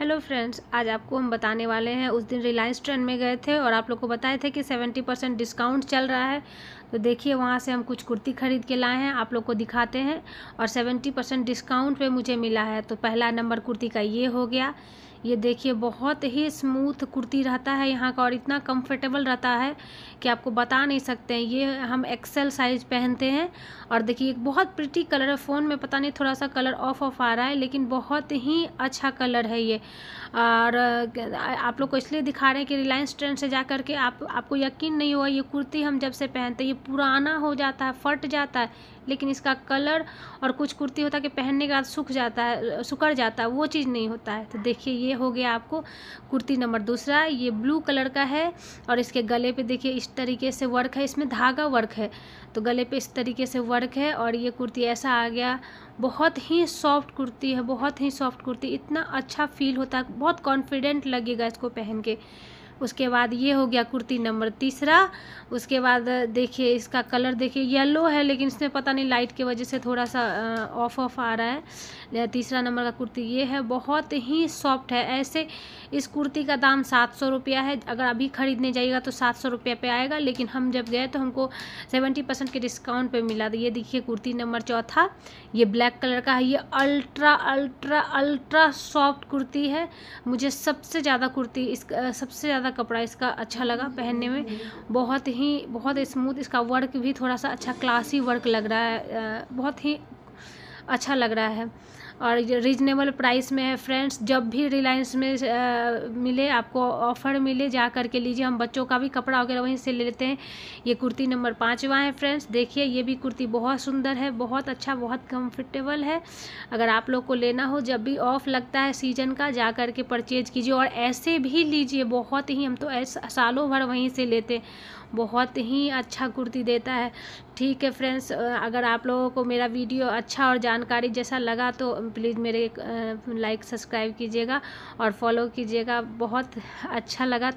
hello friends आज आपको हम बताने वाले हैं उस दिन रिलायंस ट्रेंड में गए थे और आप लोग को बताए थे कि 70 परसेंट डिस्काउंट चल रहा है तो देखिए वहाँ से हम कुछ कुर्ती खरीद के लाए हैं आप लोग को दिखाते हैं और सेवेंटी परसेंट डिस्काउंट पे मुझे मिला है तो पहला नंबर कुर्ती का ये हो गया ये देखिए बहुत ही स्मूथ कुर्ती रहता है यहाँ का और इतना कंफर्टेबल रहता है कि आपको बता नहीं सकते हैं ये हम एक्सेल साइज पहनते हैं और देखिए एक बहुत प्रिटी कलर है फ़ोन में पता नहीं थोड़ा सा कलर ऑफ ऑफ आ रहा है लेकिन बहुत ही अच्छा कलर है ये और आप लोग को इसलिए दिखा रहे हैं कि रिलायंस ट्रेंड से जा करके आप आपको यकीन नहीं हुआ ये कुर्ती हम जब से पहनते ये पुराना हो जाता है फट जाता है लेकिन इसका कलर और कुछ कुर्ती होता है कि पहनने के बाद सूख जाता है सुकड़ जाता है वो चीज़ नहीं होता है तो देखिए ये हो गया आपको कुर्ती नंबर दूसरा ये ब्लू कलर का है और इसके गले पे देखिए इस तरीके से वर्क है इसमें धागा वर्क है तो गले पे इस तरीके से वर्क है और ये कुर्ती ऐसा आ गया बहुत ही सॉफ्ट कुर्ती है बहुत ही सॉफ्ट कुर्ती इतना अच्छा फील होता है बहुत कॉन्फिडेंट लगेगा इसको पहन के उसके बाद ये हो गया कुर्ती नंबर तीसरा उसके बाद देखिए इसका कलर देखिए येलो है लेकिन इसमें पता नहीं लाइट की वजह से थोड़ा सा ऑफ ऑफ आ रहा है तीसरा नंबर का कुर्ती ये है बहुत ही सॉफ्ट है ऐसे इस कुर्ती का दाम सात सौ रुपया है अगर अभी ख़रीदने जाइएगा तो सात सौ रुपये पे आएगा लेकिन हम जब गए तो हमको सेवेंटी परसेंट के डिस्काउंट पे मिला ये देखिए कुर्ती नंबर चौथा ये ब्लैक कलर का है ये ultra ultra ultra soft kurti है मुझे सबसे ज़्यादा कुर्ती इस सबसे ज़्यादा कपड़ा इसका अच्छा लगा पहनने में बहुत ही बहुत स्मूथ इसका वर्क भी थोड़ा सा अच्छा क्लासी वर्क लग रहा है बहुत ही अच्छा लग रहा है और रीजनेबल प्राइस में है फ्रेंड्स जब भी रिलायंस में आ, मिले आपको ऑफ़र मिले जा कर के लीजिए हम बच्चों का भी कपड़ा वगैरह वहीं से ले लेते हैं ये कुर्ती नंबर पाँचवा है फ्रेंड्स देखिए ये भी कुर्ती बहुत सुंदर है बहुत अच्छा बहुत कम्फर्टेबल है अगर आप लोग को लेना हो जब भी ऑफ़ लगता है सीजन का जा कर के परचेज कीजिए और ऐसे भी लीजिए बहुत ही हम तो ऐसा सालों भर वहीं से लेते बहुत ही अच्छा कुर्ती देता है ठीक है फ्रेंड्स अगर आप लोगों को मेरा वीडियो अच्छा और जानकारी जैसा लगा तो प्लीज़ मेरे लाइक सब्सक्राइब कीजिएगा और फॉलो कीजिएगा बहुत अच्छा लगा